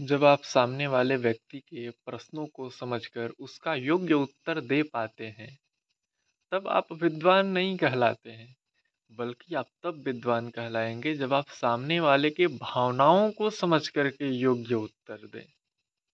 जब आप सामने वाले व्यक्ति के प्रश्नों को समझकर उसका योग्य उत्तर दे पाते हैं तब आप विद्वान नहीं कहलाते हैं बल्कि आप तब विद्वान कहलाएंगे जब आप सामने वाले के भावनाओं को समझ करके योग्य उत्तर दें